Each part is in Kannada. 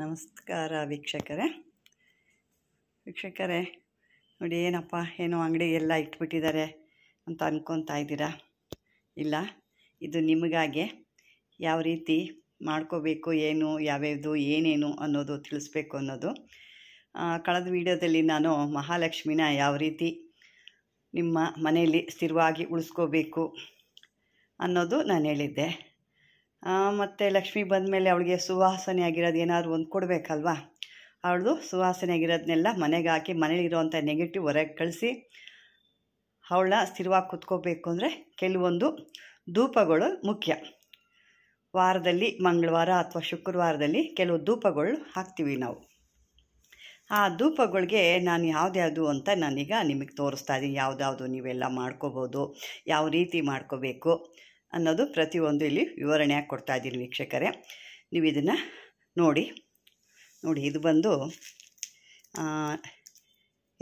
ನಮಸ್ಕಾರ ವೀಕ್ಷಕರೇ ವೀಕ್ಷಕರೇ ನೋಡಿ ಏನಪ್ಪ ಏನೋ ಅಂಗಡಿಗೆಲ್ಲ ಇಟ್ಬಿಟ್ಟಿದ್ದಾರೆ ಅಂತ ಅಂದ್ಕೊತಾ ಇದ್ದೀರಾ ಇಲ್ಲ ಇದು ನಿಮಗಾಗೆ ಯಾವ ರೀತಿ ಮಾಡ್ಕೋಬೇಕು ಏನು ಯಾವ್ಯಾವುದು ಏನೇನು ಅನ್ನೋದು ತಿಳಿಸ್ಬೇಕು ಅನ್ನೋದು ಕಳೆದ ವಿಡಿಯೋದಲ್ಲಿ ನಾನು ಮಹಾಲಕ್ಷ್ಮಿನ ಯಾವ ರೀತಿ ನಿಮ್ಮ ಮನೆಯಲ್ಲಿ ಸ್ಥಿರವಾಗಿ ಉಳಿಸ್ಕೋಬೇಕು ಅನ್ನೋದು ನಾನು ಹೇಳಿದ್ದೆ ಮತ್ತು ಲಕ್ಷ್ಮಿ ಬಂದ ಮೇಲೆ ಅವಳಿಗೆ ಸುವಾಸನೆ ಆಗಿರೋದು ಏನಾದರೂ ಒಂದು ಕೊಡಬೇಕಲ್ವಾ ಅವಳದು ಸುವಾಸನೆ ಆಗಿರೋದನ್ನೆಲ್ಲ ಮನೆಗೆ ಹಾಕಿ ಮನೇಲಿರೋವಂಥ ನೆಗೆಟಿವ್ ಹೊರಗೆ ಕಳಿಸಿ ಅವಳನ್ನ ಸ್ಥಿರವಾಗಿ ಕುತ್ಕೋಬೇಕು ಅಂದರೆ ಕೆಲವೊಂದು ಧೂಪಗಳು ಮುಖ್ಯ ವಾರದಲ್ಲಿ ಮಂಗಳವಾರ ಅಥವಾ ಶುಕ್ರವಾರದಲ್ಲಿ ಕೆಲವು ಧೂಪಗಳು ಹಾಕ್ತೀವಿ ನಾವು ಆ ಧೂಪಗಳಿಗೆ ನಾನು ಯಾವುದ್ಯಾವುದು ಅಂತ ನಾನೀಗ ನಿಮಗೆ ತೋರಿಸ್ತಾ ಇದ್ದೀನಿ ಯಾವುದಾವುದು ನೀವೆಲ್ಲ ಮಾಡ್ಕೋಬೋದು ಯಾವ ರೀತಿ ಮಾಡ್ಕೋಬೇಕು ಅನ್ನೋದು ಪ್ರತಿಯೊಂದು ಇಲ್ಲಿ ವಿವರಣೆಯಾಗಿ ಕೊಡ್ತಾ ಇದ್ದೀನಿ ವೀಕ್ಷಕರೇ ನೀವು ಇದನ್ನು ನೋಡಿ ನೋಡಿ ಇದು ಬಂದು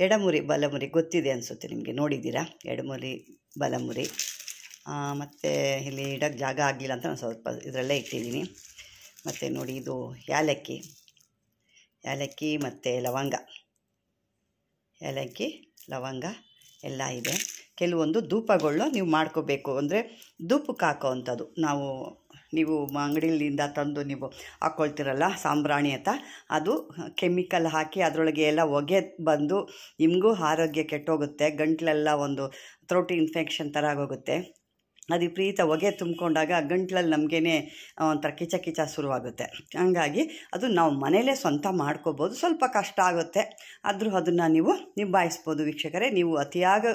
ಎಡಮುರಿ ಬಲಮುರಿ ಗೊತ್ತಿದೆ ಅನಿಸುತ್ತೆ ನಿಮಗೆ ನೋಡಿದ್ದೀರಾ ಎಡಮುರಿ ಬಲಮುರಿ ಮತ್ತು ಇಲ್ಲಿ ಇಡೋಕ್ಕೆ ಜಾಗ ಆಗಿಲ್ಲ ಅಂತ ನಾನು ಸ್ವಲ್ಪ ಇದರಲ್ಲೇ ಇಟ್ಟಿದ್ದೀನಿ ಮತ್ತು ನೋಡಿ ಇದು ಯಾಲಕ್ಕಿ ಯಾಲಕ್ಕಿ ಮತ್ತು ಲವಂಗ ಏಲಕ್ಕಿ ಲವಂಗ ಎಲ್ಲ ಇದೆ ಕೆಲವೊಂದು ಧೂಪಗಳನ್ನ ನೀವು ಮಾಡ್ಕೋಬೇಕು ಅಂದರೆ ಧೂಪಕ್ಕೆ ಹಾಕೋವಂಥದ್ದು ನಾವು ನೀವು ಅಂಗಡಿಲಿಂದ ತಂದು ನೀವು ಹಾಕ್ಕೊಳ್ತಿರಲ್ಲ ಸಾಂಬ್ರಾಣಿ ಅಂತ ಅದು ಕೆಮಿಕಲ್ ಹಾಕಿ ಅದರೊಳಗೆ ಎಲ್ಲ ಹೊಗೆ ಬಂದು ನಿಮಗೂ ಆರೋಗ್ಯ ಕೆಟ್ಟೋಗುತ್ತೆ ಗಂಟ್ಲೆಲ್ಲ ಒಂದು ಥ್ರೋಟ್ ಇನ್ಫೆಕ್ಷನ್ ಥರ ಆಗೋಗುತ್ತೆ ಅದು ವಿಪರೀತ ಹೊಗೆ ತುಂಬಿಕೊಂಡಾಗ ಗಂಟ್ಲಲ್ಲಿ ನಮಗೇನೆ ಒಂಥರ ಕಿಚ ಕಿಚ ಶುರುವಾಗುತ್ತೆ ಹಾಗಾಗಿ ಅದು ನಾವು ಮನೇಲೇ ಸ್ವಂತ ಮಾಡ್ಕೋಬೋದು ಸ್ವಲ್ಪ ಕಷ್ಟ ಆಗುತ್ತೆ ಆದರೂ ಅದನ್ನು ನೀವು ನಿಭಾಯಿಸ್ಬೋದು ವೀಕ್ಷಕರೇ ನೀವು ಅತಿಯಾಗ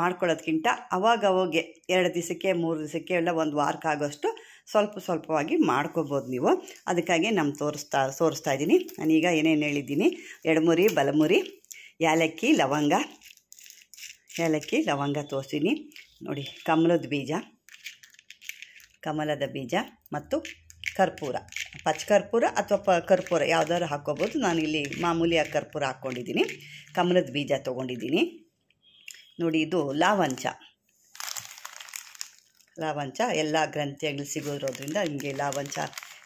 ಮಾಡ್ಕೊಳ್ಳೋದ್ಕಿಂತ ಅವಾಗೆ ಎರಡು ದಿವಸಕ್ಕೆ ಮೂರು ದಿವಸಕ್ಕೆ ಎಲ್ಲ ಒಂದು ವಾರಕ್ಕಾಗೋಷ್ಟು ಸ್ವಲ್ಪ ಸ್ವಲ್ಪವಾಗಿ ಮಾಡ್ಕೋಬೋದು ನೀವು ಅದಕ್ಕಾಗಿ ನಾನು ತೋರಿಸ್ತಾ ತೋರಿಸ್ತಾ ಇದ್ದೀನಿ ನಾನೀಗ ಏನೇನು ಹೇಳಿದ್ದೀನಿ ಎಡಮುರಿ ಬಲಮುರಿ ಏಲಕ್ಕಿ ಲವಂಗ ಏಲಕ್ಕಿ ಲವಂಗ ತೋರಿಸ್ತೀನಿ ನೋಡಿ ಕಮಲದ ಬೀಜ ಕಮಲದ ಬೀಜ ಮತ್ತು ಕರ್ಪೂರ ಪಚ್ಚ ಕರ್ಪೂರ ಅಥವಾ ಪ ಕರ್ಪೂರ ಯಾವುದಾದ್ರು ಹಾಕ್ಕೋಬೋದು ನಾನಿಲ್ಲಿ ಮಾಮೂಲಿ ಆ ಕರ್ಪೂರ ಹಾಕ್ಕೊಂಡಿದ್ದೀನಿ ಕಮಲದ ಬೀಜ ತೊಗೊಂಡಿದ್ದೀನಿ ನೋಡಿ ಇದು ಲಾವಂಚ ಲಾವಂಚ ಎಲ್ಲ ಗ್ರಂಥಿಗಳು ಸಿಗೋದ್ರೋದ್ರಿಂದ ಹಿಂಗೆ ಲಾವಂಚ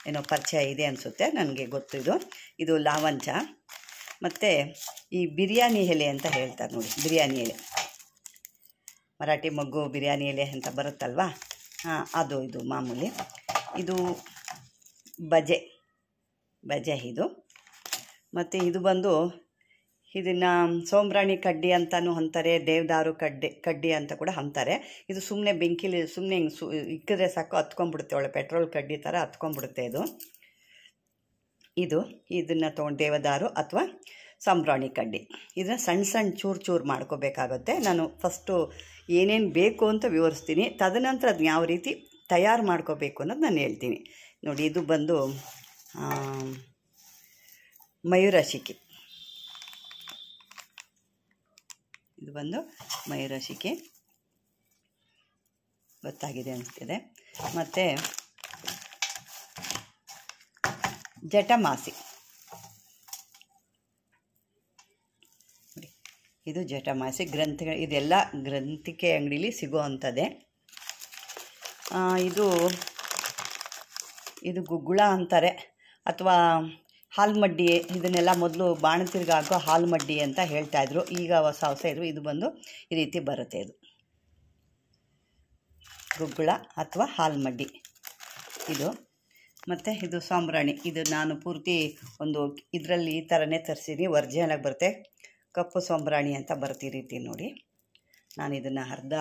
ಏನೋ ಪರಿಚಯ ಇದೆ ಅನಿಸುತ್ತೆ ನನಗೆ ಗೊತ್ತು ಇದು ಇದು ಲಾವಂಚ ಮತ್ತು ಈ ಬಿರಿಯಾನಿ ಎಲೆ ಅಂತ ಹೇಳ್ತಾರೆ ನೋಡಿ ಬಿರಿಯಾನಿ ಎಲೆ ಮರಾಠಿ ಮೊಗ್ಗು ಬಿರಿಯಾನಿ ಎಲೆ ಅಂತ ಬರುತ್ತಲ್ವಾ ಹಾಂ ಅದು ಇದು ಮಾಮೂಲಿ ಇದು ಬಜೆ ಬಜೆ ಇದು ಮತ್ತು ಇದು ಬಂದು ಇದನ್ನು ಸೋಮ್ರಾಣಿ ಕಡ್ಡಿ ಅಂತಲೂ ಅಂತಾರೆ ದೇವದಾರು ಕಡ್ಡಿ ಕಡ್ಡಿ ಅಂತ ಕೂಡ ಅಂತಾರೆ ಇದು ಸುಮ್ಮನೆ ಬೆಂಕಿಲಿ ಸುಮ್ಮನೆ ಹಿಂಗೆ ಸು ಇಕ್ಕಿದ್ರೆ ಸಾಕು ಹತ್ಕೊಂಡ್ಬಿಡುತ್ತೆ ಒಳ್ಳೆ ಪೆಟ್ರೋಲ್ ಕಡ್ಡಿ ಥರ ಹತ್ಕೊಂಡ್ಬಿಡುತ್ತೆ ಇದು ಇದು ಇದನ್ನು ತೊಗೊಂಡು ದೇವದಾರು ಅಥವಾ ಸಾಂಬ್ರಾಣಿ ಕಡ್ಡಿ ಇದನ್ನು ಸಣ್ಣ ಸಣ್ಣ ಚೂರು ಚೂರು ಮಾಡ್ಕೋಬೇಕಾಗುತ್ತೆ ನಾನು ಫಸ್ಟು ಏನೇನು ಬೇಕು ಅಂತ ವಿವರಿಸ್ತೀನಿ ತದನಂತರ ಅದನ್ನ ಯಾವ ರೀತಿ ತಯಾರು ಮಾಡ್ಕೋಬೇಕು ಅನ್ನೋದು ನಾನು ಹೇಳ್ತೀನಿ ನೋಡಿ ಇದು ಬಂದು ಮಯೂರಶಿಕೆ ಇದು ಬಂದು ಮೈರಾಶಿಗೆ ಗೊತ್ತಾಗಿದೆ ಅನಿಸ್ತಿದೆ ಮತ್ತು ಜಟಮಾಸಿ ಇದು ಜಟಮಾಸಿ ಗ್ರಂಥಿ ಇದೆಲ್ಲ ಗ್ರಂಥಿಕೆ ಅಂಗಡಿಲಿ ಸಿಗೋ ಅಂಥದ್ದೇ ಇದು ಇದು ಗುಗ್ಗುಳ ಅಂತಾರೆ ಅಥವಾ ಹಾಲ್ಮಡ್ಡಿ ಇದನ್ನೆಲ್ಲ ಮೊದಲು ತಿರ್ಗ ಹಾಕೋ ಹಾಲ್ಮಡ್ಡಿ ಅಂತ ಹೇಳ್ತಾಯಿದ್ರು ಈಗ ಹೊಸ ಹೊಸ ಇದು ಇದು ಬಂದು ಈ ರೀತಿ ಬರುತ್ತೆ ಇದು ಗುಗ್ಗುಳ ಅಥವಾ ಹಾಲ್ಮಡ್ಡಿ ಇದು ಮತ್ತು ಇದು ಸಾಂಬ್ರಾಣಿ ಇದು ನಾನು ಪೂರ್ತಿ ಒಂದು ಇದರಲ್ಲಿ ಈ ಥರನೇ ತರಿಸಿದ್ದೀನಿ ವರ್ಜನಾಗಿ ಬರುತ್ತೆ ಕಪ್ಪು ಸಾಂಬ್ರಾಣಿ ಅಂತ ಬರುತ್ತೆ ಈ ರೀತಿ ನೋಡಿ ನಾನು ಇದನ್ನು ಅರ್ಧ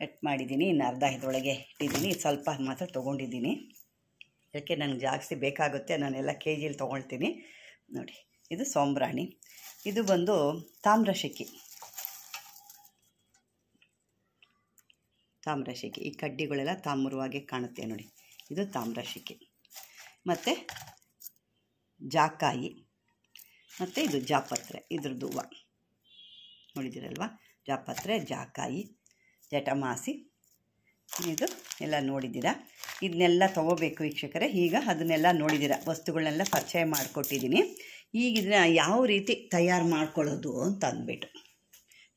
ಕಟ್ ಮಾಡಿದ್ದೀನಿ ಇನ್ನು ಅರ್ಧ ಇದರೊಳಗೆ ಇಟ್ಟಿದ್ದೀನಿ ಸ್ವಲ್ಪ ಮಾತ್ರ ತೊಗೊಂಡಿದ್ದೀನಿ ಅದಕ್ಕೆ ನನಗೆ ಜಾಸ್ತಿ ಬೇಕಾಗುತ್ತೆ ನಾನೆಲ್ಲ ಕೆ ಜಿಲಿ ತೊಗೊಳ್ತೀನಿ ನೋಡಿ ಇದು ಸೋಂಬ್ರಾಣಿ ಇದು ಬಂದು ತಾಮ್ರಶಿಖಿ ತಾಮ್ರಶಿಖಿ ಈ ಕಡ್ಡಿಗಳೆಲ್ಲ ತಾಮ್ರವಾಗಿ ಕಾಣುತ್ತೆ ನೋಡಿ ಇದು ತಾಮ್ರಶಿಕೆ ಮತ್ತು ಜಾಕಾಯಿ ಮತ್ತು ಇದು ಜಾಪತ್ರೆ ಇದ್ರದ್ದು ಹೂವು ನೋಡಿದಿರಲ್ವಾ ಜಾಪತ್ರೆ ಜಾಕಾಯಿ ಜಟಮಾಸಿ ಇದು ಎಲ್ಲ ನೋಡಿದ್ದೀರಾ ಇದನ್ನೆಲ್ಲ ತೊಗೋಬೇಕು ವೀಕ್ಷಕರೇ ಈಗ ಅದನ್ನೆಲ್ಲ ನೋಡಿದ್ದೀರಾ ವಸ್ತುಗಳನ್ನೆಲ್ಲ ಪರಿಚಯ ಮಾಡಿಕೊಟ್ಟಿದ್ದೀನಿ ಈಗ ಇದನ್ನ ಯಾವ ರೀತಿ ತಯಾರು ಮಾಡ್ಕೊಳ್ಳೋದು ಅಂತ ಅಂದ್ಬಿಟ್ಟು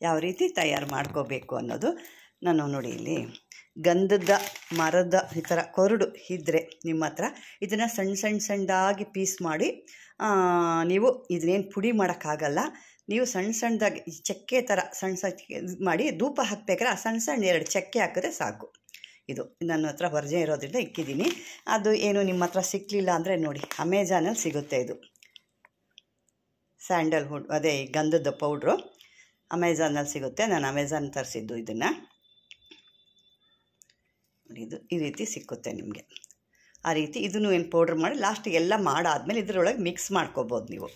ಯಾವ ರೀತಿ ತಯಾರು ಮಾಡ್ಕೋಬೇಕು ಅನ್ನೋದು ನಾನು ನೋಡಿ ಇಲ್ಲಿ ಗಂಧದ ಮರದ ಈ ಥರ ಕೊರಡು ಇದ್ದರೆ ನಿಮ್ಮ ಹತ್ರ ಇದನ್ನು ಸಣ್ಣ ಸಣ್ಣ ಸಣ್ಣದಾಗಿ ಪೀಸ್ ಮಾಡಿ ನೀವು ಇದನ್ನೇನು ಪುಡಿ ಮಾಡೋಕ್ಕಾಗಲ್ಲ ನೀವು ಸಣ್ಣ ಸಣ್ಣದಾಗಿ ಚಕ್ಕೆ ಥರ ಸಣ್ಣ ಸಣ್ಣ ಮಾಡಿ ಧೂಪ ಹಾಕಬೇಕಾದ್ರೆ ಆ ಸಣ್ಣ ಸಣ್ಣ ಎರಡು ಚಕ್ಕೆ ಹಾಕಿದ್ರೆ ಸಾಕು ಇದು ನನ್ನ ಹತ್ರ ವರ್ಜೆ ಇರೋದ್ರಿಂದ ಇಕ್ಕಿದ್ದೀನಿ ಅದು ಏನು ನಿಮ್ಮ ಹತ್ರ ಸಿಕ್ಕಲಿಲ್ಲ ಅಂದರೆ ನೋಡಿ ಅಮೆಝಾನಲ್ಲಿ ಸಿಗುತ್ತೆ ಇದು ಸ್ಯಾಂಡಲ್ವುಡ್ ಅದೇ ಗಂಧದ ಪೌಡ್ರು ಅಮೆಝಾನಲ್ಲಿ ಸಿಗುತ್ತೆ ನಾನು ಅಮೆಝಾನ್ ತರಿಸಿದ್ದು ಇದನ್ನು ಇದು ಈ ರೀತಿ ಸಿಕ್ಕುತ್ತೆ ನಿಮಗೆ ಆ ರೀತಿ ಇದನ್ನು ಏನು ಪೌಡ್ರ್ ಮಾಡಿ ಲಾಸ್ಟಿಗೆಲ್ಲ ಮಾಡಾದಮೇಲೆ ಇದರೊಳಗೆ ಮಿಕ್ಸ್ ಮಾಡ್ಕೋಬೋದು ನೀವು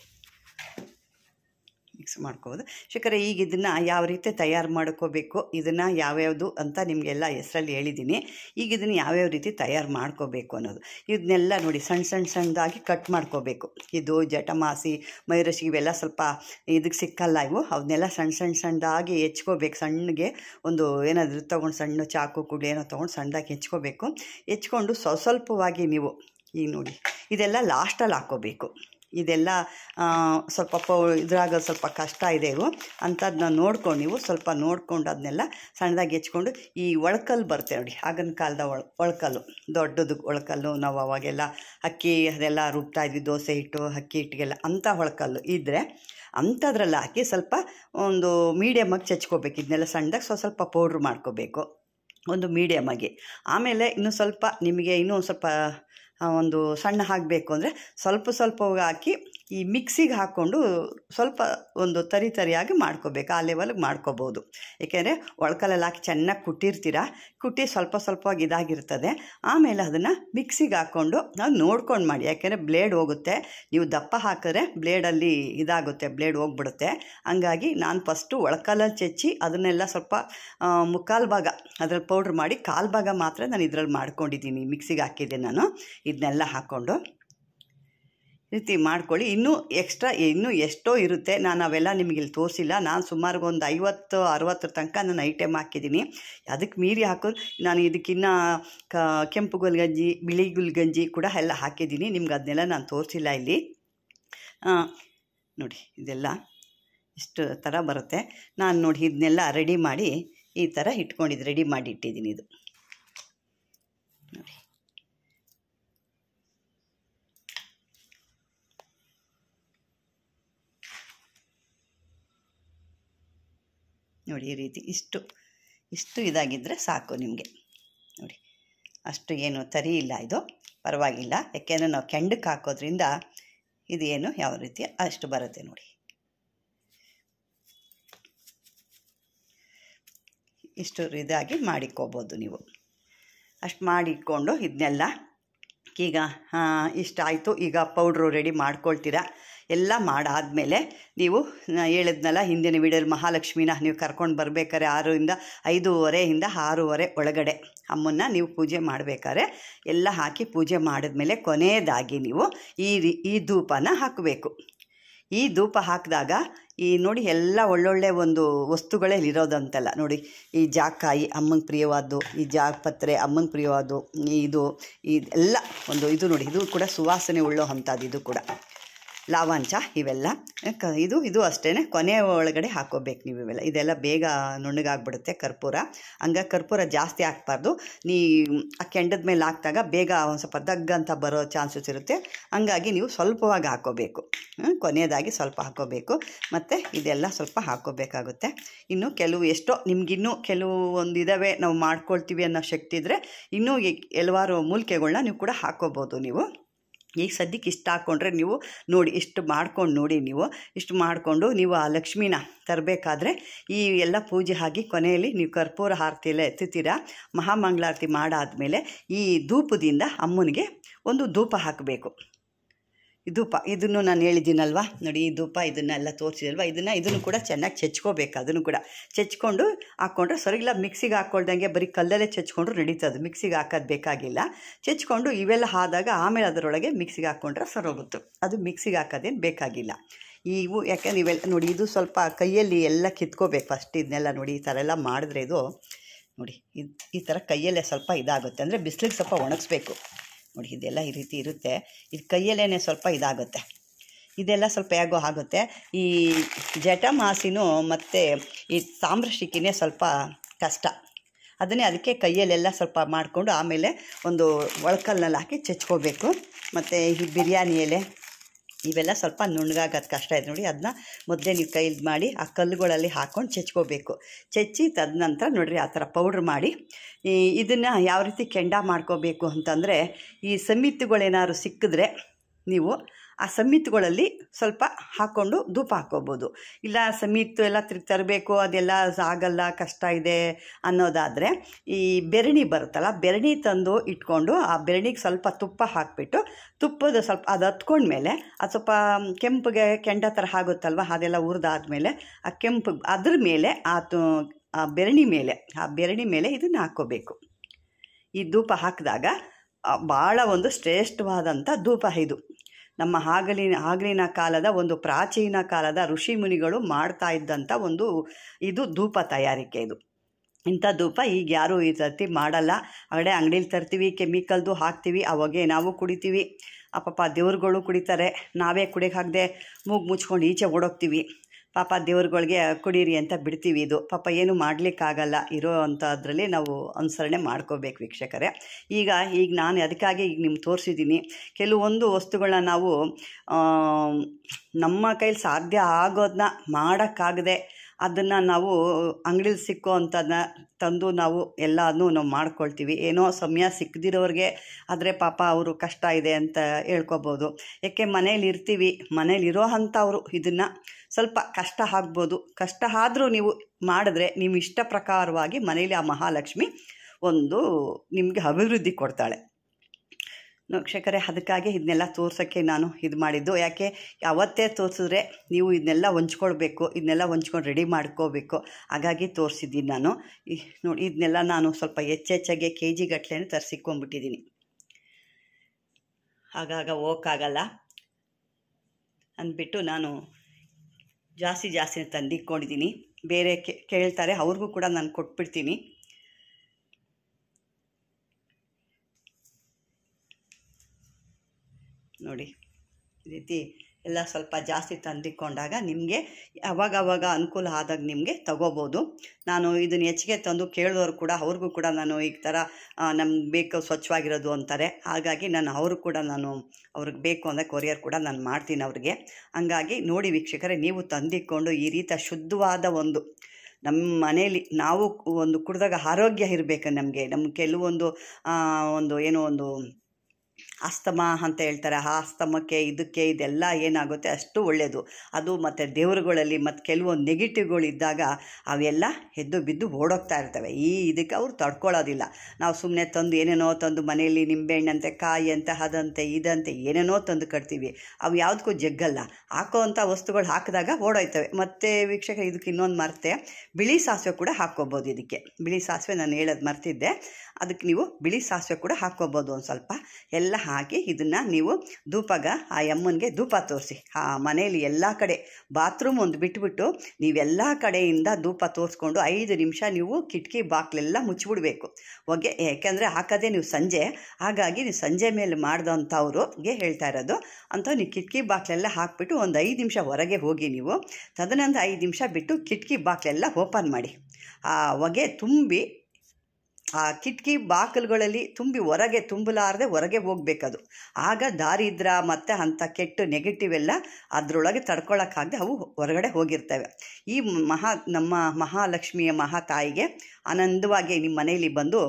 ಮಿಕ್ಸ್ ಮಾಡ್ಕೋಬೋದು ಶೇಖರ ಈಗ ಇದನ್ನು ಯಾವ ರೀತಿ ತಯಾರು ಮಾಡ್ಕೋಬೇಕು ಇದನ್ನು ಯಾವ್ಯಾವುದು ಅಂತ ನಿಮಗೆಲ್ಲ ಹೆಸರಲ್ಲಿ ಹೇಳಿದ್ದೀನಿ ಈಗ ಇದನ್ನು ಯಾವ್ಯಾವ ರೀತಿ ತಯಾರು ಮಾಡ್ಕೋಬೇಕು ಅನ್ನೋದು ಇದನ್ನೆಲ್ಲ ನೋಡಿ ಸಣ್ಣ ಸಣ್ಣ ಸಣ್ಣದಾಗಿ ಕಟ್ ಮಾಡ್ಕೋಬೇಕು ಇದು ಜಟಮಾಸಿ ಮೈರಸಿ ಇವೆಲ್ಲ ಸ್ವಲ್ಪ ಇದಕ್ಕೆ ಸಿಕ್ಕಲ್ಲ ಇವು ಅವನ್ನೆಲ್ಲ ಸಣ್ಣ ಸಣ್ಣ ಸಣ್ಣದಾಗಿ ಹೆಚ್ಕೋಬೇಕು ಸಣ್ಣಗೆ ಒಂದು ಏನಾದರೂ ತೊಗೊಂಡು ಸಣ್ಣ ಚಾಕು ಕುಡಿ ಏನೋ ತೊಗೊಂಡು ಸಣ್ಣದಾಗಿ ಹೆಚ್ಕೋಬೇಕು ಹೆಚ್ಕೊಂಡು ಸ್ವಲ್ಪ ಸ್ವಲ್ಪವಾಗಿ ನೀವು ಈಗ ನೋಡಿ ಇದೆಲ್ಲ ಲಾಸ್ಟಲ್ಲಿ ಹಾಕ್ಕೋಬೇಕು ಇದೆಲ್ಲ ಸ್ವಲ್ಪ ಪೌ ಇದ್ರಾಗ ಸ್ವಲ್ಪ ಕಷ್ಟ ಇದೆ ಇವು ಅಂಥದ್ದನ್ನ ನೋಡ್ಕೊಂಡು ನೀವು ಸ್ವಲ್ಪ ನೋಡ್ಕೊಂಡು ಅದನ್ನೆಲ್ಲ ಸಣ್ಣದಾಗಿ ಹೆಚ್ಕೊಂಡು ಈ ಒಳಕಲ್ಲು ಬರುತ್ತೆ ನೋಡಿ ಆಗಿನ ಕಾಲದ ಒಳ ಒಳಕಲ್ಲು ದೊಡ್ಡದು ಒಳಕಲ್ಲು ನಾವು ಅವಾಗೆಲ್ಲ ಅಕ್ಕಿ ಅದೆಲ್ಲ ರುಬ್ತಾ ಇದ್ವಿ ದೋಸೆ ಹಿಟ್ಟು ಅಕ್ಕಿ ಹಿಟ್ಟಿಗೆಲ್ಲ ಅಂಥ ಒಳಕಲ್ಲು ಇದ್ದರೆ ಅಂಥದ್ರಲ್ಲಿ ಹಾಕಿ ಸ್ವಲ್ಪ ಒಂದು ಮೀಡಿಯಮಾಗಿ ಚಚ್ಕೋಬೇಕು ಇದನ್ನೆಲ್ಲ ಸಣ್ಣದಾಗಿ ಸ್ವಲ್ಪ ಸ್ವಲ್ಪ ಪೌಡ್ರ್ ಮಾಡ್ಕೋಬೇಕು ಒಂದು ಮೀಡಿಯಮಾಗಿ ಆಮೇಲೆ ಇನ್ನೂ ಸ್ವಲ್ಪ ನಿಮಗೆ ಇನ್ನೂ ಸ್ವಲ್ಪ ಒಂದು ಸಣ್ಣ ಹಾಕಬೇಕು ಅಂದರೆ ಸ್ವಲ್ಪ ಸ್ವಲ್ಪ ಹಾಕಿ ಈ ಮಿಕ್ಸಿಗೆ ಹಾಕ್ಕೊಂಡು ಸ್ವಲ್ಪ ಒಂದು ತರಿ ತರಿಯಾಗಿ ಮಾಡ್ಕೋಬೇಕು ಆ ಲೆವೆಲ್ಗೆ ಮಾಡ್ಕೋಬೋದು ಏಕೆಂದರೆ ಒಳ್ಕಲಲ್ಲಿ ಹಾಕಿ ಚೆನ್ನಾಗಿ ಕುಟ್ಟಿರ್ತೀರ ಕುಟ್ಟಿ ಸ್ವಲ್ಪ ಸ್ವಲ್ಪವಾಗಿ ಇದಾಗಿರ್ತದೆ ಆಮೇಲೆ ಅದನ್ನು ಮಿಕ್ಸಿಗೆ ಹಾಕ್ಕೊಂಡು ನಾವು ನೋಡ್ಕೊಂಡು ಮಾಡಿ ಯಾಕೆಂದರೆ ಬ್ಲೇಡ್ ಹೋಗುತ್ತೆ ನೀವು ದಪ್ಪ ಹಾಕಿದ್ರೆ ಬ್ಲೇಡಲ್ಲಿ ಇದಾಗುತ್ತೆ ಬ್ಲೇಡ್ ಹೋಗ್ಬಿಡುತ್ತೆ ಹಂಗಾಗಿ ನಾನು ಫಸ್ಟು ಒಳ್ಕಲಲ್ಲಿ ಚಚ್ಚಿ ಅದನ್ನೆಲ್ಲ ಸ್ವಲ್ಪ ಮುಕ್ಕಾಲು ಭಾಗ ಅದ್ರಲ್ಲಿ ಪೌಡ್ರ್ ಮಾಡಿ ಕಾಲು ಭಾಗ ಮಾತ್ರ ನಾನು ಇದರಲ್ಲಿ ಮಾಡ್ಕೊಂಡಿದ್ದೀನಿ ಮಿಕ್ಸಿಗೆ ಹಾಕಿದ್ದೆ ನಾನು ಇದನ್ನೆಲ್ಲ ಹಾಕ್ಕೊಂಡು ರೀತಿ ಮಾಡ್ಕೊಳ್ಳಿ ಇನ್ನೂ ಎಕ್ಸ್ಟ್ರಾ ಇನ್ನೂ ಎಷ್ಟೋ ಇರುತ್ತೆ ನಾನು ಅವೆಲ್ಲ ನಿಮಗೆ ಇಲ್ಲಿ ತೋರಿಸಿಲ್ಲ ನಾನು ಸುಮಾರಿಗೆ ಒಂದು ಐವತ್ತು ಅರುವತ್ತರ ತನಕ ನಾನು ಐಟಮ್ ಹಾಕಿದ್ದೀನಿ ಅದಕ್ಕೆ ಮೀರಿ ಹಾಕೋದು ನಾನು ಇದಕ್ಕಿನ್ನ ಕೆಂಪು ಗುಲ್ಗಂಜಿ ಬಿಳಿ ಗುಲ್ಗಂಜಿ ಕೂಡ ಎಲ್ಲ ಹಾಕಿದ್ದೀನಿ ನಿಮ್ಗೆ ಅದನ್ನೆಲ್ಲ ನಾನು ತೋರಿಸಿಲ್ಲ ಇಲ್ಲಿ ನೋಡಿ ಇದೆಲ್ಲ ಇಷ್ಟು ಥರ ಬರುತ್ತೆ ನಾನು ನೋಡಿ ಇದನ್ನೆಲ್ಲ ರೆಡಿ ಮಾಡಿ ಈ ಥರ ಇಟ್ಕೊಂಡಿದ್ದು ರೆಡಿ ಮಾಡಿ ಇಟ್ಟಿದ್ದೀನಿ ಇದು ನೋಡಿ ನೋಡಿ ಈ ರೀತಿ ಇಷ್ಟು ಇಷ್ಟು ಇದಾಗಿದ್ದರೆ ಸಾಕು ನಿಮಗೆ ನೋಡಿ ಅಷ್ಟು ಏನು ತರಿ ಇಲ್ಲ ಇದು ಪರವಾಗಿಲ್ಲ ಯಾಕೆಂದರೆ ನಾವು ಕೆಂಡಕ್ಕೆ ಹಾಕೋದ್ರಿಂದ ಇದೇನು ಯಾವ ರೀತಿ ಅಷ್ಟು ಬರುತ್ತೆ ನೋಡಿ ಇಷ್ಟು ಇದಾಗಿ ಮಾಡಿಕೋಬೋದು ನೀವು ಅಷ್ಟು ಮಾಡಿಕೊಂಡು ಇದನ್ನೆಲ್ಲ ಈಗ ಇಷ್ಟಾಯಿತು ಈಗ ಪೌಡ್ರು ರೆಡಿ ಮಾಡ್ಕೊಳ್ತೀರಾ ಎಲ್ಲ ಮಾಡಾದಮೇಲೆ ನೀವು ಹೇಳಿದ್ನಲ್ಲ ಹಿಂದಿನ ವೀಡಿಯೋ ಮಹಾಲಕ್ಷ್ಮಿನ ನೀವು ಕರ್ಕೊಂಡು ಬರ್ಬೇಕಾದ್ರೆ ಆರರಿಂದ ಐದೂವರೆಯಿಂದ ಆರೂವರೆ ಒಳಗಡೆ ಅಮ್ಮನ್ನ ನೀವು ಪೂಜೆ ಮಾಡಬೇಕಾದ್ರೆ ಎಲ್ಲ ಹಾಕಿ ಪೂಜೆ ಮಾಡಿದ್ಮೇಲೆ ಕೊನೆಯದಾಗಿ ನೀವು ಈ ಈ ಧೂಪನ ಹಾಕಬೇಕು ಈ ಧೂಪ ಹಾಕಿದಾಗ ಈ ನೋಡಿ ಎಲ್ಲ ಒಳ್ಳೊಳ್ಳೆ ಒಂದು ವಸ್ತುಗಳೇ ಇರೋದಂತೆಲ್ಲ ನೋಡಿ ಈ ಜಾಕಾಯಿ ಅಮ್ಮಂಗೆ ಪ್ರಿಯವಾದ್ದು ಈ ಪತ್ರೆ ಅಮ್ಮಂಗೆ ಪ್ರಿಯವಾದ್ದು ಇದು ಇದೆಲ್ಲ ಒಂದು ಇದು ನೋಡಿ ಇದು ಕೂಡ ಸುವಾಸನೆ ಉಳ್ಳೋ ಅಂಥದ್ದು ಇದು ಕೂಡ ಲಾವಂಚ ಇವೆಲ್ಲ ಇದು ಇದು ಅಷ್ಟೇ ಕೊನೆ ಒಳಗಡೆ ಹಾಕೋಬೇಕು ನೀವು ಇವೆಲ್ಲ ಇದೆಲ್ಲ ಬೇಗ ನುಣ್ಣಗಾಗ್ಬಿಡುತ್ತೆ ಕರ್ಪೂರ ಹಂಗಾಗಿ ಕರ್ಪೂರ ಜಾಸ್ತಿ ಹಾಕ್ಬಾರ್ದು ನೀ ಆ ಕೆಂಡದ ಮೇಲೆ ಹಾಕಿದಾಗ ಬೇಗ ಒಂದು ಸ್ವಲ್ಪ ದಗ್ ಅಂತ ಬರೋ ಚಾನ್ಸಸ್ ಇರುತ್ತೆ ಹಂಗಾಗಿ ನೀವು ಸ್ವಲ್ಪವಾಗಿ ಹಾಕೋಬೇಕು ಕೊನೆಯದಾಗಿ ಸ್ವಲ್ಪ ಹಾಕೋಬೇಕು ಮತ್ತು ಇದೆಲ್ಲ ಸ್ವಲ್ಪ ಹಾಕೋಬೇಕಾಗುತ್ತೆ ಇನ್ನು ಕೆಲವು ಎಷ್ಟೋ ನಿಮಗಿನ್ನೂ ಕೆಲವು ಒಂದು ಇದಾವೆ ನಾವು ಮಾಡ್ಕೊಳ್ತೀವಿ ಅನ್ನೋ ಶಕ್ತಿ ಇದ್ದರೆ ಇನ್ನೂ ಕೆಲವಾರು ಮೂಲಿಕೆಗಳನ್ನ ನೀವು ಕೂಡ ಹಾಕೋಬೋದು ನೀವು ಈಗ ಸದ್ಯಕ್ಕೆ ಇಷ್ಟು ಹಾಕ್ಕೊಂಡ್ರೆ ನೀವು ನೋಡಿ ಇಷ್ಟು ಮಾಡ್ಕೊಂಡು ನೋಡಿ ನೀವು ಇಷ್ಟು ಮಾಡಿಕೊಂಡು ನೀವು ಆ ಲಕ್ಷ್ಮೀನ ತರಬೇಕಾದ್ರೆ ಈ ಎಲ್ಲ ಪೂಜೆ ಹಾಕಿ ಕೊನೆಯಲ್ಲಿ ನೀವು ಕರ್ಪೂರ ಆರತಿಯಲ್ಲೇ ಎತ್ತುತ್ತೀರಾ ಮಹಾಮಂಗಳಾರತಿ ಮಾಡಾದ ಈ ಧೂಪದಿಂದ ಅಮ್ಮನಿಗೆ ಒಂದು ಧೂಪ ಹಾಕಬೇಕು ಧೂಪ ಇದನ್ನು ನಾನು ಹೇಳಿದ್ದೀನಲ್ವ ನೋಡಿ ಈ ಧೂಪ ಇದನ್ನೆಲ್ಲ ತೋರಿಸಿದಲ್ವ ಇದನ್ನು ಇದನ್ನು ಕೂಡ ಚೆನ್ನಾಗಿ ಚೆಚ್ಕೋಬೇಕು ಅದನ್ನು ಕೂಡ ಚೆಚ್ಕೊಂಡು ಹಾಕ್ಕೊಂಡ್ರೆ ಸರಿಗಿಲ್ಲ ಮಿಕ್ಸಿಗೆ ಹಾಕ್ಕೊಳ್ದಂಗೆ ಬರೀ ಕಲ್ಲಲ್ಲೇ ಚೆಚ್ಕೊಂಡ್ರು ನಡೀತದೆ ಮಿಕ್ಸಿಗೆ ಹಾಕೋದು ಬೇಕಾಗಿಲ್ಲ ಚೆಚ್ಕೊಂಡು ಇವೆಲ್ಲ ಆದಾಗ ಆಮೇಲೆ ಅದರೊಳಗೆ ಮಿಕ್ಸಿಗೆ ಹಾಕ್ಕೊಂಡ್ರೆ ಸರೋಗುತ್ತೆ ಅದು ಮಿಕ್ಸಿಗೆ ಹಾಕೋದೇನು ಬೇಕಾಗಿಲ್ಲ ಇವು ಯಾಕೆಂದ್ರೆ ಇವೆಲ್ಲ ನೋಡಿ ಇದು ಸ್ವಲ್ಪ ಕೈಯಲ್ಲಿ ಎಲ್ಲ ಕಿತ್ಕೋಬೇಕು ಫಸ್ಟ್ ಇದನ್ನೆಲ್ಲ ನೋಡಿ ಈ ಥರ ಎಲ್ಲ ಮಾಡಿದ್ರೆ ಇದು ನೋಡಿ ಇದು ಈ ಥರ ಕೈಯಲ್ಲೇ ಸ್ವಲ್ಪ ಇದಾಗುತ್ತೆ ಅಂದರೆ ಬಿಸಿಲಿಗೆ ಸ್ವಲ್ಪ ಒಣಗಿಸ್ಬೇಕು ನೋಡಿ ಇದೆಲ್ಲ ಈ ರೀತಿ ಇರುತ್ತೆ ಇದು ಕೈಯಲ್ಲೇ ಸ್ವಲ್ಪ ಇದಾಗುತ್ತೆ ಇದೆಲ್ಲ ಸ್ವಲ್ಪ ಹೇಗೋ ಆಗುತ್ತೆ ಈ ಜಟಮಾಸಿನೂ ಮತ್ತು ಈ ತಾಮ್ರಶಿಕಿನೇ ಸ್ವಲ್ಪ ಕಷ್ಟ ಅದನ್ನೇ ಅದಕ್ಕೆ ಕೈಯಲ್ಲೆಲ್ಲ ಸ್ವಲ್ಪ ಮಾಡಿಕೊಂಡು ಆಮೇಲೆ ಒಂದು ಒಳಕಲ್ನಲ್ಲಿ ಹಾಕಿ ಚಚ್ಕೋಬೇಕು ಮತ್ತು ಈ ಬಿರಿಯಾನಿ ಎಲೆ ಇವೆಲ್ಲ ಸ್ವಲ್ಪ ನುಣ್ಣಗಾಗೋದು ಕಷ್ಟ ಇದೆ ನೋಡಿ ಅದನ್ನ ಮೊದಲೇ ನೀವು ಕೈಲಿ ಮಾಡಿ ಆ ಕಲ್ಲುಗಳಲ್ಲಿ ಹಾಕ್ಕೊಂಡು ಚೆಚ್ಕೋಬೇಕು ಚೆಚ್ಚಿ ತದ ನಂತರ ನೋಡಿರಿ ಆ ಥರ ಪೌಡ್ರ್ ಮಾಡಿ ಇದನ್ನು ಯಾವ ರೀತಿ ಕೆಂಡ ಮಾಡ್ಕೋಬೇಕು ಅಂತಂದರೆ ಈ ಸಮಿತಿಗಳೇನಾದ್ರು ಸಿಕ್ಕಿದ್ರೆ ನೀವು ಆ ಸಮಿತ್ಗಳಲ್ಲಿ ಸ್ವಲ್ಪ ಹಾಕ್ಕೊಂಡು ಧೂಪ ಹಾಕ್ಕೋಬೋದು ಇಲ್ಲ ಸಮೀತು ಎಲ್ಲ ತಿರುಗಿ ತರಬೇಕು ಅದೆಲ್ಲ ಆಗಲ್ಲ ಕಷ್ಟ ಇದೆ ಅನ್ನೋದಾದರೆ ಈ ಬೆರಣಿ ಬರುತ್ತಲ್ಲ ಬೆರಣಿ ತಂದು ಇಟ್ಕೊಂಡು ಆ ಬೆರಣಿಗೆ ಸ್ವಲ್ಪ ತುಪ್ಪ ಹಾಕಿಬಿಟ್ಟು ತುಪ್ಪದ ಸ್ವಲ್ಪ ಅದು ಹತ್ಕೊಂಡ್ಮೇಲೆ ಅದು ಸ್ವಲ್ಪ ಕೆಂಪುಗೆ ಕೆಂಡ ಥರ ಆಗುತ್ತಲ್ವ ಅದೆಲ್ಲ ಹುರಿದಾದ್ಮೇಲೆ ಆ ಕೆಂಪು ಅದ್ರ ಮೇಲೆ ಆ ಆ ಬೆರಣಿ ಮೇಲೆ ಆ ಬೆರಣಿ ಮೇಲೆ ಇದನ್ನು ಹಾಕ್ಕೋಬೇಕು ಈ ಧೂಪ ಹಾಕಿದಾಗ ಭಾಳ ಒಂದು ಶ್ರೇಷ್ಠವಾದಂಥ ಧೂಪ ಇದು ನಮ್ಮ ಆಗಲಿನ ಆಗಲಿನ ಕಾಲದ ಒಂದು ಪ್ರಾಚೀನ ಕಾಲದ ಋಷಿ ಮುನಿಗಳು ಮಾಡ್ತಾ ಇದ್ದಂಥ ಒಂದು ಇದು ಧೂಪ ತಯಾರಿಕೆ ಇದು ಇಂಥ ಧೂಪ ಈಗ ಯಾರೂ ಈ ಸರ್ತಿ ಮಾಡಲ್ಲ ಅಗಡೆ ಅಂಗಡೀಲಿ ತರ್ತೀವಿ ಕೆಮಿಕಲ್ದು ಹಾಕ್ತೀವಿ ಅವಾಗೆ ನಾವು ಕುಡಿತೀವಿ ಅಪ್ಪಪ್ಪ ದೇವ್ರುಗಳು ಕುಡಿತಾರೆ ನಾವೇ ಕುಡಿಯೋಕ್ಕಾಗದೆ ಮೂಗು ಮುಚ್ಕೊಂಡು ಈಚೆ ಓಡೋಗ್ತೀವಿ ಪಾಪ ದೇವ್ರುಗಳಿಗೆ ಕುಡೀರಿ ಅಂತ ಬಿಡ್ತೀವಿ ಇದು ಪಾಪ ಏನು ಮಾಡಲಿಕ್ಕಾಗಲ್ಲ ಇರೋ ಅಂಥದ್ರಲ್ಲಿ ನಾವು ಅನುಸರಣೆ ಮಾಡ್ಕೋಬೇಕು ವೀಕ್ಷಕರೇ ಈಗ ಈಗ ನಾನು ಅದಕ್ಕಾಗಿ ಈಗ ನಿಮ್ಗೆ ತೋರಿಸಿದ್ದೀನಿ ಕೆಲವೊಂದು ವಸ್ತುಗಳನ್ನ ನಾವು ನಮ್ಮ ಕೈಲಿ ಸಾಧ್ಯ ಆಗೋದನ್ನ ಮಾಡೋಕ್ಕಾಗದೆ ಅದನ್ನು ನಾವು ಅಂಗಡೀಲಿ ಸಿಕ್ಕೋ ಅಂಥದನ್ನ ತಂದು ನಾವು ಎಲ್ಲನೂ ನಾವು ಮಾಡ್ಕೊಳ್ತೀವಿ ಏನೋ ಸಮಯ ಸಿಕ್ಕದಿರೋರಿಗೆ ಆದರೆ ಪಾಪ ಅವರು ಕಷ್ಟ ಇದೆ ಅಂತ ಹೇಳ್ಕೊಬೋದು ಯಾಕೆ ಮನೇಲಿ ಇರ್ತೀವಿ ಮನೇಲಿರೋ ಅಂಥವ್ರು ಇದನ್ನು ಸ್ವಲ್ಪ ಕಷ್ಟ ಆಗ್ಬೋದು ಕಷ್ಟ ಆದರೂ ನೀವು ಮಾಡಿದ್ರೆ ನಿಮ್ಮ ಇಷ್ಟ ಪ್ರಕಾರವಾಗಿ ಮನೇಲಿ ಆ ಮಹಾಲಕ್ಷ್ಮಿ ಒಂದು ನಿಮಗೆ ಅಭಿವೃದ್ಧಿ ಕೊಡ್ತಾಳೆ ನಕ್ಷಕರೇ ಅದಕ್ಕಾಗಿ ಇದನ್ನೆಲ್ಲ ತೋರ್ಸೋಕ್ಕೆ ನಾನು ಇದು ಮಾಡಿದ್ದು ಯಾಕೆ ಯಾವತ್ತೇ ತೋರಿಸಿದ್ರೆ ನೀವು ಇದನ್ನೆಲ್ಲ ಹೊಂಚ್ಕೊಳ್ಬೇಕು ಇದನ್ನೆಲ್ಲ ಹೊಂಚ್ಕೊಂಡು ರೆಡಿ ಮಾಡ್ಕೋಬೇಕು ಹಾಗಾಗಿ ತೋರಿಸಿದ್ದೀನಿ ನಾನು ನೋಡಿ ಇದನ್ನೆಲ್ಲ ನಾನು ಸ್ವಲ್ಪ ಹೆಚ್ಚೆಚ್ಚಾಗೆ ಕೆ ಜಿ ಗಟ್ಟಲೆ ತರಿಸಿಕೊಂಡ್ಬಿಟ್ಟಿದ್ದೀನಿ ಆಗಾಗ ಹೋಗೋಕ್ಕಾಗಲ್ಲ ಅಂದ್ಬಿಟ್ಟು ನಾನು ಜಾಸ್ತಿ ಜಾಸ್ತಿ ತಂದಿಟ್ಕೊಂಡಿದ್ದೀನಿ ಬೇರೆ ಕೇಳ್ತಾರೆ ಅವ್ರಿಗೂ ಕೂಡ ನಾನು ಕೊಟ್ಬಿಡ್ತೀನಿ ನೋಡಿ ಈ ರೀತಿ ಎಲ್ಲ ಸ್ವಲ್ಪ ಜಾಸ್ತಿ ತಂದಿಕೊಂಡಾಗ ನಿಮಗೆ ಅವಾಗವಾಗ ಅನುಕೂಲ ಆದಾಗ ನಿಮಗೆ ತಗೋಬೋದು ನಾನು ಇದನ್ನು ಹೆಚ್ಚಿಗೆ ತಂದು ಕೇಳಿದವರು ಕೂಡ ಅವ್ರಿಗೂ ಕೂಡ ನಾನು ಈ ಥರ ನಮ್ಗೆ ಬೇಕು ಸ್ವಚ್ಛವಾಗಿರೋದು ಅಂತಾರೆ ಹಾಗಾಗಿ ನಾನು ಅವರು ಕೂಡ ನಾನು ಅವ್ರಿಗೆ ಬೇಕು ಅಂದರೆ ಕೊರಿಯರ್ ಕೂಡ ನಾನು ಮಾಡ್ತೀನಿ ಅವ್ರಿಗೆ ಹಂಗಾಗಿ ನೋಡಿ ವೀಕ್ಷಕರೇ ನೀವು ತಂದಿಕೊಂಡು ಈ ರೀತಿಯ ಶುದ್ಧವಾದ ಒಂದು ನಮ್ಮ ಮನೆಯಲ್ಲಿ ನಾವು ಒಂದು ಕುಡಿದಾಗ ಆರೋಗ್ಯ ಇರಬೇಕು ನಮಗೆ ನಮ್ಮ ಕೆಲವೊಂದು ಒಂದು ಏನೋ ಒಂದು ಆಸ್ತಮ ಅಂತ ಹೇಳ್ತಾರೆ ಆ ಆಸ್ತಮಕ್ಕೆ ಇದಕ್ಕೆ ಇದೆಲ್ಲ ಏನಾಗುತ್ತೆ ಅಷ್ಟು ಒಳ್ಳೆಯದು ಅದು ಮತ್ತು ದೇವರುಗಳಲ್ಲಿ ಮತ್ತು ಕೆಲವೊಂದು ನೆಗೆಟಿವ್ಗಳಿದ್ದಾಗ ಅವೆಲ್ಲ ಎದ್ದು ಬಿದ್ದು ಓಡೋಗ್ತಾ ಇರ್ತವೆ ಈ ಇದಕ್ಕೆ ಅವ್ರು ತಡ್ಕೊಳ್ಳೋದಿಲ್ಲ ನಾವು ಸುಮ್ಮನೆ ತಂದು ಏನೇನೋ ತಂದು ಮನೆಯಲ್ಲಿ ನಿಂಬೆಹಣ್ಣಂತೆ ಕಾಯಿ ಅಂತ ಅದಂತೆ ಇದಂತೆ ಏನೇನೋ ತಂದು ಕಟ್ತೀವಿ ಅವು ಯಾವುದಕ್ಕೂ ಜಗ್ಗಲ್ಲ ಅಂಥ ವಸ್ತುಗಳು ಹಾಕಿದಾಗ ಓಡೋಯ್ತವೆ ಮತ್ತು ವೀಕ್ಷಕ ಇದಕ್ಕೆ ಇನ್ನೊಂದು ಮರ್ತೆ ಬಿಳಿ ಸಾಸಿವೆ ಕೂಡ ಹಾಕ್ಕೋಬೋದು ಇದಕ್ಕೆ ಬಿಳಿ ಸಾಸಿವೆ ನಾನು ಹೇಳೋದು ಮರ್ತಿದ್ದೆ ಅದಕ್ಕೆ ನೀವು ಬಿಳಿ ಸಾಸಿವೆ ಕೂಡ ಹಾಕ್ಕೋಬೋದು ಒಂದು ಸ್ವಲ್ಪ ಎಲ್ಲ ಹಾಕಿ ಇದನ್ನು ನೀವು ಧೂಪಗ ಆ ಯಮ್ಮನಿಗೆ ಧೂಪ ತೋರಿಸಿ ಆ ಮನೆಯಲ್ಲಿ ಎಲ್ಲ ಕಡೆ ಬಾತ್ರೂಮ್ ಒಂದು ಬಿಟ್ಬಿಟ್ಟು ನೀವೆಲ್ಲ ಕಡೆಯಿಂದ ಧೂಪ ತೋರಿಸ್ಕೊಂಡು ಐದು ನಿಮಿಷ ನೀವು ಕಿಟಕಿ ಬಾಕ್ಲೆಲ್ಲ ಮುಚ್ಚಿಬಿಡಬೇಕು ಓಕೆ ಯಾಕೆಂದರೆ ಹಾಕೋದೆ ನೀವು ಸಂಜೆ ಹಾಗಾಗಿ ನೀವು ಸಂಜೆ ಮೇಲೆ ಮಾಡಿದಂಥವ್ರಿಗೆ ಹೇಳ್ತಾ ಇರೋದು ಅಂತ ನೀವು ಕಿಟಕಿ ಬಾಕ್ಲೆಲ್ಲ ಹಾಕಿಬಿಟ್ಟು ಒಂದು ಐದು ನಿಮಿಷ ಹೊರಗೆ ಹೋಗಿ ನೀವು ತದನಂತರ ಐದು ನಿಮಿಷ ಬಿಟ್ಟು ಕಿಟಕಿ ಬಾಕ್ಲೆಲ್ಲ ಓಪನ್ ಮಾಡಿ ಆ ಹೊಗೆ ತುಂಬಿ ಆ ಕಿಟಕಿ ಬಾಕಲುಗಳಲ್ಲಿ ತುಂಬಿ ಹೊರಗೆ ತುಂಬಲಾರದೆ ಹೊರಗೆ ಹೋಗಬೇಕದು ಆಗ ದಾರಿದ್ರ ಮತ್ತು ಅಂಥ ಕೆಟ್ಟು ನೆಗೆಟಿವ್ ಎಲ್ಲ ಅದರೊಳಗೆ ತಡ್ಕೊಳ್ಳೋಕ್ಕಾಗದೆ ಅವು ಹೊರಗಡೆ ಹೋಗಿರ್ತವೆ ಈ ಮಹಾ ನಮ್ಮ ಮಹಾಲಕ್ಷ್ಮಿಯ ಮಹಾ ತಾಯಿಗೆ ಆನಂದವಾಗಿ ನಿಮ್ಮ ಮನೆಯಲ್ಲಿ ಬಂದು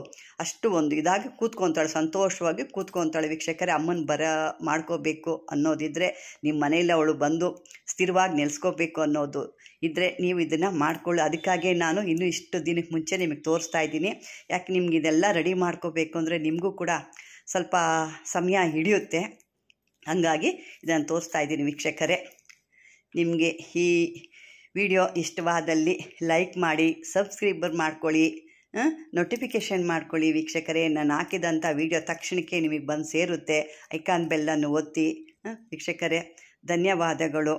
ಅಷ್ಟು ಒಂದು ಇದಾಗಿ ಕೂತ್ಕೊತಾಳೆ ಸಂತೋಷವಾಗಿ ಕೂತ್ಕೊತಾಳೆ ವೀಕ್ಷಕರೇ ಅಮ್ಮನ ಬರ ಮಾಡ್ಕೋಬೇಕು ಅನ್ನೋದಿದ್ದರೆ ನಿಮ್ಮ ಮನೆಯಲ್ಲಿ ಅವಳು ಬಂದು ಸ್ಥಿರವಾಗಿ ನೆಲೆಸ್ಕೋಬೇಕು ಅನ್ನೋದು ಇದ್ದರೆ ನೀವು ಇದನ್ನು ಮಾಡ್ಕೊಳ್ಳಿ ಅದಕ್ಕಾಗಿ ನಾನು ಇನ್ನೂ ಇಷ್ಟು ದಿನಕ್ಕೆ ಮುಂಚೆ ನಿಮಗೆ ತೋರಿಸ್ತಾ ಇದ್ದೀನಿ ಯಾಕೆ ನಿಮ್ಗೆ ಇದೆಲ್ಲ ರೆಡಿ ಮಾಡ್ಕೋಬೇಕು ಅಂದರೆ ನಿಮಗೂ ಕೂಡ ಸ್ವಲ್ಪ ಸಮಯ ಹಿಡಿಯುತ್ತೆ ಹಾಗಾಗಿ ಇದನ್ನು ತೋರಿಸ್ತಾ ಇದ್ದೀನಿ ವೀಕ್ಷಕರೇ ನಿಮಗೆ ಈ ವಿಡಿಯೋ ಇಷ್ಟವಾದಲ್ಲಿ ಲೈಕ್ ಮಾಡಿ ಸಬ್ಸ್ಕ್ರೈಬರ್ ಮಾಡ್ಕೊಳ್ಳಿ ನೋಟಿಫಿಕೇಷನ್ ಮಾಡ್ಕೊಳ್ಳಿ ವೀಕ್ಷಕರೇ ನಾನು ಹಾಕಿದಂಥ ವಿಡಿಯೋ ತಕ್ಷಣಕ್ಕೆ ನಿಮಗೆ ಬಂದು ಸೇರುತ್ತೆ ಐಕಾನ್ ಬೆಲ್ಲನ್ನು ಒತ್ತಿ ವೀಕ್ಷಕರೇ ಧನ್ಯವಾದಗಳು